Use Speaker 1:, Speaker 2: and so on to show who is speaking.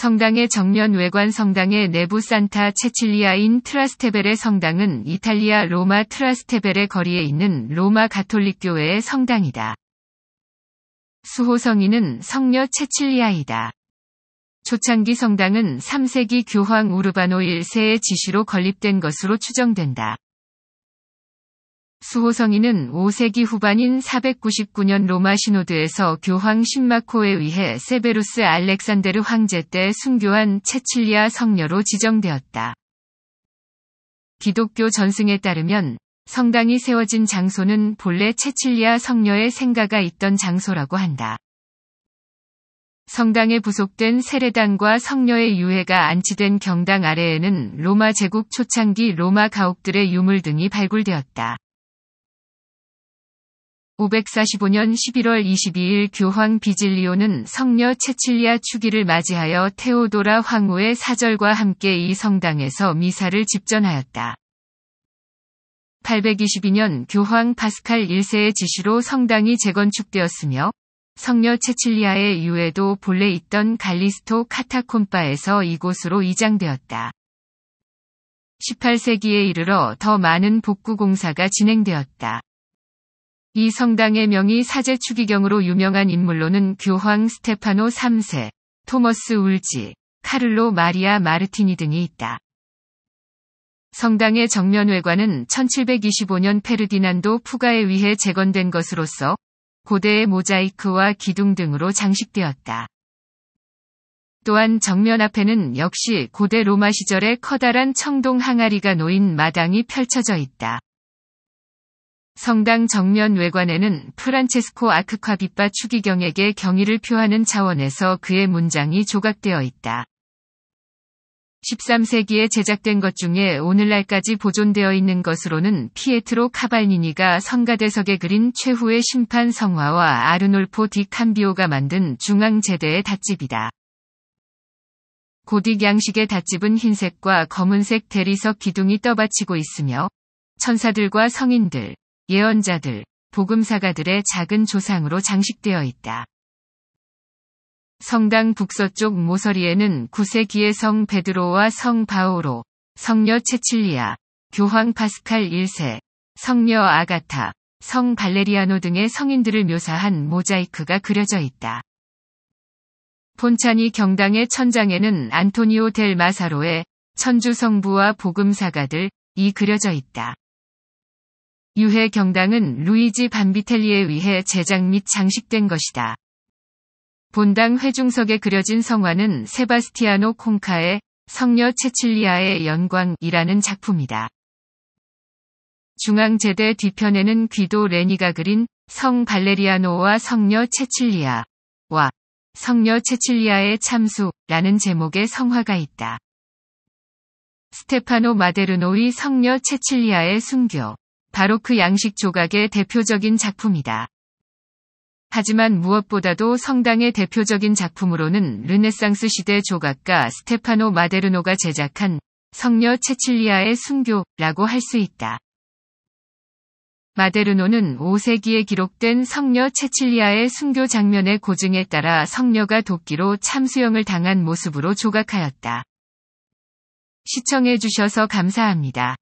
Speaker 1: 성당의 정면 외관 성당의 내부 산타 체칠리아인 트라스테벨의 성당은 이탈리아 로마 트라스테벨의 거리에 있는 로마 가톨릭교회의 성당이다. 수호성인은 성녀 체칠리아이다. 초창기 성당은 3세기 교황 우르바노 1세의 지시로 건립된 것으로 추정된다. 수호성인은 5세기 후반인 499년 로마 신호드에서 교황 신마코에 의해 세베루스 알렉산데르 황제 때 순교한 체칠리아 성녀로 지정되었다. 기독교 전승에 따르면 성당이 세워진 장소는 본래 체칠리아 성녀의 생가가 있던 장소라고 한다. 성당에 부속된 세례단과 성녀의 유해가 안치된 경당 아래에는 로마 제국 초창기 로마 가옥들의 유물 등이 발굴되었다. 545년 11월 22일 교황 비질리오는 성녀 체칠리아 추기를 맞이하여 테오도라 황후의 사절과 함께 이 성당에서 미사를 집전하였다. 822년 교황 파스칼 1세의 지시로 성당이 재건축되었으며 성녀 체칠리아의 유해도 본래 있던 갈리스토 카타콤바에서 이곳으로 이장되었다. 18세기에 이르러 더 많은 복구 공사가 진행되었다. 이 성당의 명이 사제 추기경으로 유명한 인물로는 교황 스테파노 3세, 토머스 울지, 카를로 마리아 마르티니 등이 있다. 성당의 정면 외관은 1725년 페르디난도 푸가에 의해 재건된 것으로서 고대의 모자이크와 기둥 등으로 장식되었다. 또한 정면 앞에는 역시 고대 로마 시절의 커다란 청동 항아리가 놓인 마당이 펼쳐져 있다. 성당 정면 외관에는 프란체스코 아크콰비파 추기경에게 경의를 표하는 차원에서 그의 문장이 조각되어 있다. 13세기에 제작된 것 중에 오늘날까지 보존되어 있는 것으로는 피에트로 카발니니가 성가대석에 그린 최후의 심판 성화와 아르놀포 디 캄비오가 만든 중앙제대의 닷집이다. 고딕 양식의 닷집은 흰색과 검은색 대리석 기둥이 떠받치고 있으며 천사들과 성인들, 예언자들, 복음사가들의 작은 조상으로 장식되어 있다. 성당 북서쪽 모서리에는 9세기의 성 베드로와 성 바오로, 성녀 체칠리아, 교황 파스칼 1세, 성녀 아가타, 성 발레리아노 등의 성인들을 묘사한 모자이크가 그려져 있다. 본찬이 경당의 천장에는 안토니오 델 마사로의 천주성부와 복음사가들이 그려져 있다. 유해 경당은 루이지 반비텔리에 의해 제작 및 장식된 것이다. 본당 회중석에 그려진 성화는 세바스티아노 콩카의 성녀 체칠리아의 영광이라는 작품이다. 중앙제대 뒤편에는 귀도 레니가 그린 성 발레리아노와 성녀 체칠리아와 성녀 체칠리아의 참수라는 제목의 성화가 있다. 스테파노 마데르노의 성녀 체칠리아의 순교 바로크 그 양식 조각의 대표적인 작품이다. 하지만 무엇보다도 성당의 대표적인 작품으로는 르네상스 시대 조각가 스테파노 마데르노가 제작한 성녀 체칠리아의 순교라고 할 수 있다. 마데르노는 5세기에 기록된 성녀 체칠리아의 순교 장면의 고증에 따라 성녀가 도끼로 참수형을 당한 모습으로 조각하였다. 시청해주셔서 감사합니다.